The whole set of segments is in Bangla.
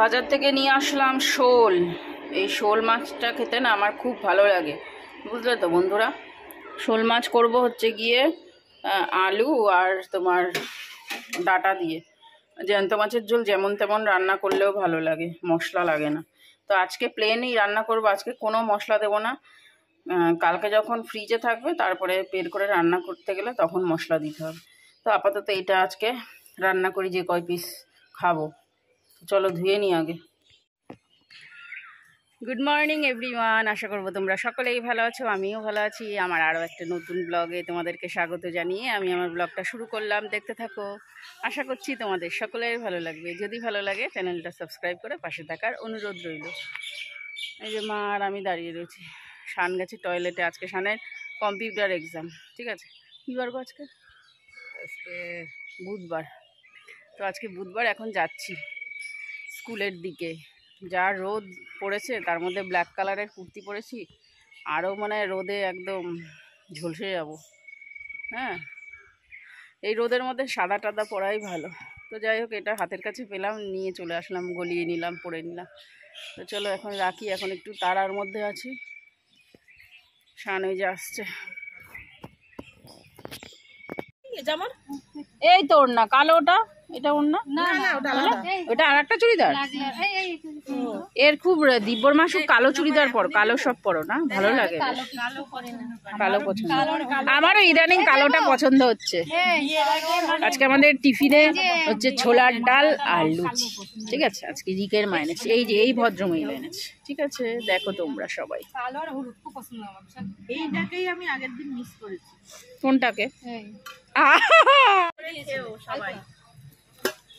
বাজার থেকে নিয়ে আসলাম শোল এই শোল মাছটা খেতে না আমার খুব ভালো লাগে বুঝলে তো বন্ধুরা শোল মাছ করব হচ্ছে গিয়ে আলু আর তোমার ডাটা দিয়ে জ্যান্ত মাছের ঝোল যেমন তেমন রান্না করলেও ভালো লাগে মশলা লাগে না তো আজকে প্লেনই রান্না করব আজকে কোনো মশলা দেবো না কালকে যখন ফ্রিজে থাকবে তারপরে বের করে রান্না করতে গেলে তখন মশলা দিতে হবে তো আপাতত এটা আজকে রান্না করি যে কয় পিস খাবো চলো ধুয়ে নিই আগে গুড মর্নিং এভরিওয়ান আশা করবো তোমরা সকলেই ভালো আছো আমিও ভালো আছি আমার আরও একটা নতুন ব্লগে তোমাদেরকে স্বাগত জানিয়ে আমি আমার ব্লগটা শুরু করলাম দেখতে থাকো আশা করছি তোমাদের সকলেই ভালো লাগবে যদি ভালো লাগে চ্যানেলটা সাবস্ক্রাইব করে পাশে থাকার অনুরোধ রইল এই যে মা আর আমি দাঁড়িয়ে রয়েছি শান গেছে টয়লেটে আজকে শানের কম্পিউটার এক্সাম ঠিক আছে কী পারবো আজকে আজকে বুধবার তো আজকে বুধবার এখন যাচ্ছি স্কুলের দিকে যা রোদ পড়েছে তার মধ্যে ব্ল্যাক কালারের কুর্তি পরেছি আরও মানে রোদে একদম ঝলসে যাব হ্যাঁ এই রোদের মধ্যে সাদা টাদা পরাই ভালো তো যাই হোক এটা হাতের কাছে পেলাম নিয়ে চলে আসলাম গলিয়ে নিলাম পরে নিলাম তো চলো এখন রাখি এখন একটু তারার মধ্যে আছি সান যে আসছে এই তোর না কালোটা এটা চুড়িদার এর খুব দিব্যর কালো চুড়িদার কালো সব পরো না ভালো লাগে কালো আমারও ইদানিং কালোটা পছন্দ হচ্ছে হ্যাঁ, হ্যাঁ, আজকে আমাদের টিফিনে হচ্ছে ছোলার ডাল আর লুচি ঠিক আছে আজকে রিকের মা এই যে এই ভদ্র মহিলা ঠিক আছে দেখো তোমরা সবাই ফোনটাকে কোনটাকে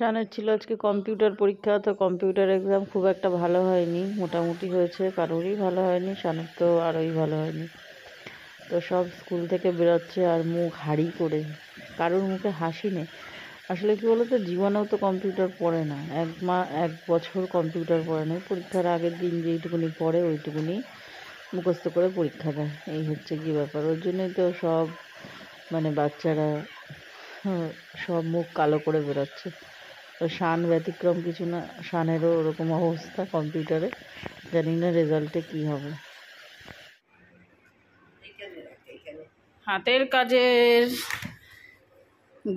সানের ছিল আজকে কম্পিউটার পরীক্ষা তো কম্পিউটার এক্সাম খুব একটা ভালো হয়নি মোটামুটি হয়েছে কারোরই ভালো হয়নি সানের তো আরোই ভালো হয়নি তো সব স্কুল থেকে বেরোচ্ছে আর মুখ হাড়ি করে কারোর মুখে হাসি নেই আসলে কী বলতো জীবনেও তো কম্পিউটার পড়ে না এক মা এক বছর কম্পিউটার পড়ে না পরীক্ষার আগের দিন যেইটুকুনি পড়ে ওইটুকুনি মুখস্থ করে পরীক্ষা দেয় এই হচ্ছে কি ব্যাপার ওর জন্যই তো সব মানে বাচ্চারা সব মুখ কালো করে বেরোচ্ছে তো শান ব্যতিক্রম কিছু না শানেরও ওরকম অবস্থা কম্পিউটারে জানি না রেজাল্টে কী হবে হাতের কাজের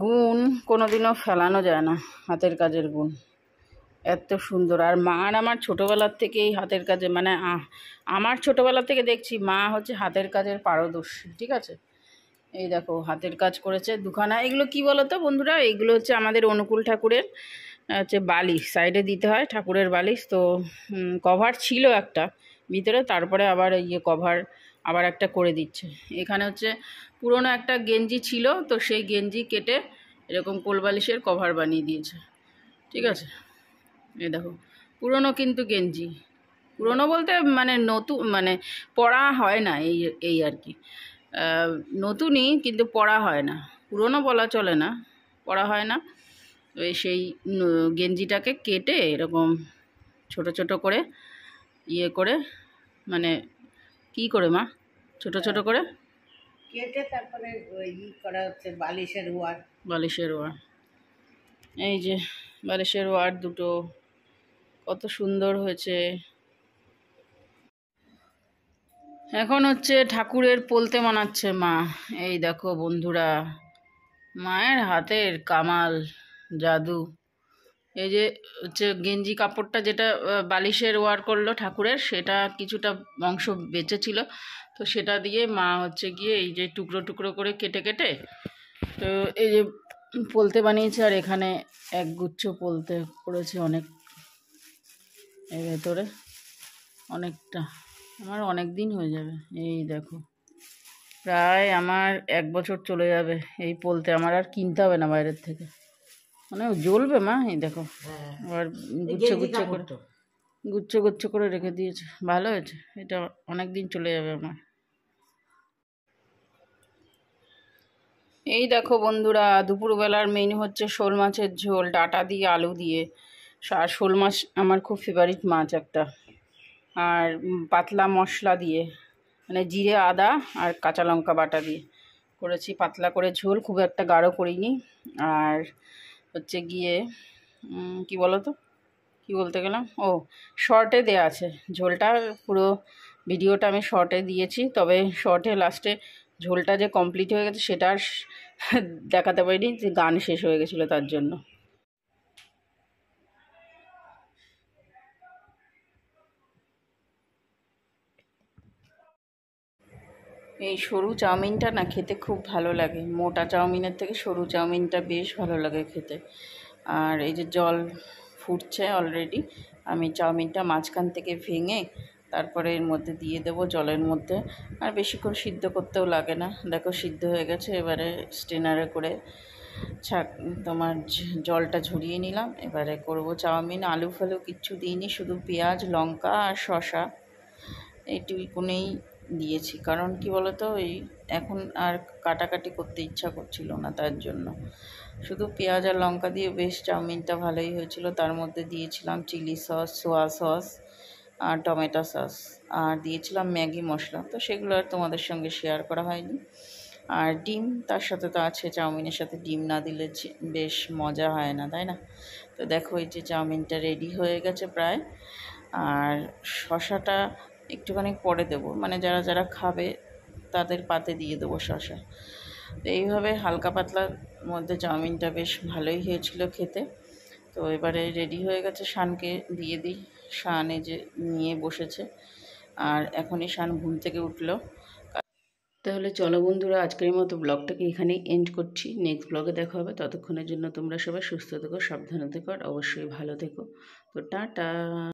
গুণ কোনোদিনও ফেলানো যায় না হাতের কাজের গুণ এত সুন্দর আর মা আর আমার ছোটোবেলার থেকেই হাতের কাজে মানে আমার ছোটোবেলা থেকে দেখছি মা হচ্ছে হাতের কাজের পারদর্শী ঠিক আছে এই দেখো হাতের কাজ করেছে দুখানা এগুলো কি বলো তো বন্ধুরা এগুলো হচ্ছে আমাদের অনুকূল ঠাকুরের হচ্ছে বালি সাইডে দিতে হয় ঠাকুরের বালিশ তো কভার ছিল একটা ভিতরে তারপরে আবার ইয়ে কভার আবার একটা করে দিচ্ছে এখানে হচ্ছে পুরনো একটা গেঞ্জি ছিল তো সেই গেঞ্জি কেটে এরকম কোলবালিশের কভার বানিয়ে দিয়েছে ঠিক আছে এই দেখো পুরনো কিন্তু গেঞ্জি পুরনো বলতে মানে নতুন মানে পড়া হয় না এই এই আর কি নতুনই কিন্তু পড়া হয় না পুরনো বলা চলে না পড়া হয় না সেই গেঞ্জিটাকে কেটে এরকম ছোট ছোট করে ইয়ে করে মানে কি করে মা ছোট ছোট করে কেটে তারপরে ই করা হচ্ছে বালিশের ওয়ার বালিশের ওয়ার এই যে বালিশের ওয়ার দুটো কত সুন্দর হয়েছে এখন হচ্ছে ঠাকুরের পোলতে মানাচ্ছে মা এই দেখো বন্ধুরা মায়ের হাতের কামাল জাদু এই যে হচ্ছে গেঞ্জি কাপড়টা যেটা বালিশের ওয়ার করলো ঠাকুরের সেটা কিছুটা অংশ বেঁচেছিল তো সেটা দিয়ে মা হচ্ছে গিয়ে এই যে টুকরো টুকরো করে কেটে কেটে তো এই যে পোলতে বানিয়েছে আর এখানে এক গুচ্ছ পোলতে করেছে অনেক এর ভেতরে অনেকটা আমার অনেক দিন হয়ে যাবে এই দেখো প্রায় আমার এক বছর চলে যাবে এই পোলতে আমার আর কিনতে হবে না বাইরের থেকে মানে জ্বলবে মা এই দেখো আবার হ্যাঁ। গুচ্ছ গুচ্ছ করে গুচ্ছ গুচ্ছ করে রেখে দিয়েছে ভালো হয়েছে এটা অনেক দিন চলে যাবে আমার এই দেখো বন্ধুরা দুপুরবেলার মেনু হচ্ছে শোল মাছের ঝোল ডাটা দিয়ে আলু দিয়ে আর শোল মাছ আমার খুব ফেভারিট মাছ একটা আর পাতলা মশলা দিয়ে মানে জিরে আদা আর কাঁচা লঙ্কা বাটা দিয়ে করেছি পাতলা করে ঝোল খুব একটা গাঢ় করিনি আর হচ্ছে গিয়ে কি বলো তো কী বলতে গেলাম ও শর্টে দেয়া আছে ঝোলটা পুরো ভিডিওটা আমি শর্টে দিয়েছি তবে শর্টে লাস্টে ঝোলটা যে কমপ্লিট হয়ে গেছে সেটা আর দেখাতে পারিনি গান শেষ হয়ে গেছিলো তার জন্য এই সরু চাউমিনটা না খেতে খুব ভালো লাগে মোটা চাউমিনের থেকে সরু চাউমিনটা বেশ ভালো লাগে খেতে আর এই যে জল ফুটছে অলরেডি আমি চাউমিনটা মাঝখান থেকে ভেঙে তারপরে এর মধ্যে দিয়ে দেব জলের মধ্যে আর বেশিক্ষণ সিদ্ধ করতেও লাগে না দেখো সিদ্ধ হয়ে গেছে এবারে স্টেনারে করে ছাক তোমার জলটা ঝরিয়ে নিলাম এবারে করব চাউমিন আলু ফালু কিচ্ছু দিইনি শুধু পেঁয়াজ লঙ্কা আর শশা এইটুকুনেই দিয়েছি কারণ কি বলতো ওই এখন আর কাটাকাটি করতে ইচ্ছা করছিল না তার জন্য শুধু পেঁয়াজ আর লঙ্কা দিয়ে বেশ চাউমিনটা ভালোই হয়েছিল তার মধ্যে দিয়েছিলাম চিলি সস সোয়া সস আর টমেটো সস আর দিয়েছিলাম ম্যাগি মশলা তো সেগুলো আর তোমাদের সঙ্গে শেয়ার করা হয়নি আর ডিম তার সাথে তো আছে চাউমিনের সাথে ডিম না দিলে বেশ মজা হয় না তাই না তো দেখো এই যে চাউমিনটা রেডি হয়ে গেছে প্রায় আর শশাটা একটুখানি পরে দেবো মানে যারা যারা খাবে তাদের পাতে দিয়ে দেবো শশা তো এইভাবে হালকা পাতলার মধ্যে চাউমিনটা বেশ ভালোই হয়েছিল খেতে তো এবারে রেডি হয়ে গেছে শানকে দিয়ে দিই শান যে নিয়ে বসেছে আর এখনই শান ঘুম থেকে উঠলো তাহলে চলো বন্ধুরা আজকের মতো ব্লগটাকে এখানেই এন্ড করছি নেক্সট ব্লগে দেখা হবে ততক্ষণের জন্য তোমরা সবাই সুস্থ থেকো সাবধানে থেকো আর অবশ্যই ভালো থেকো তো টাটা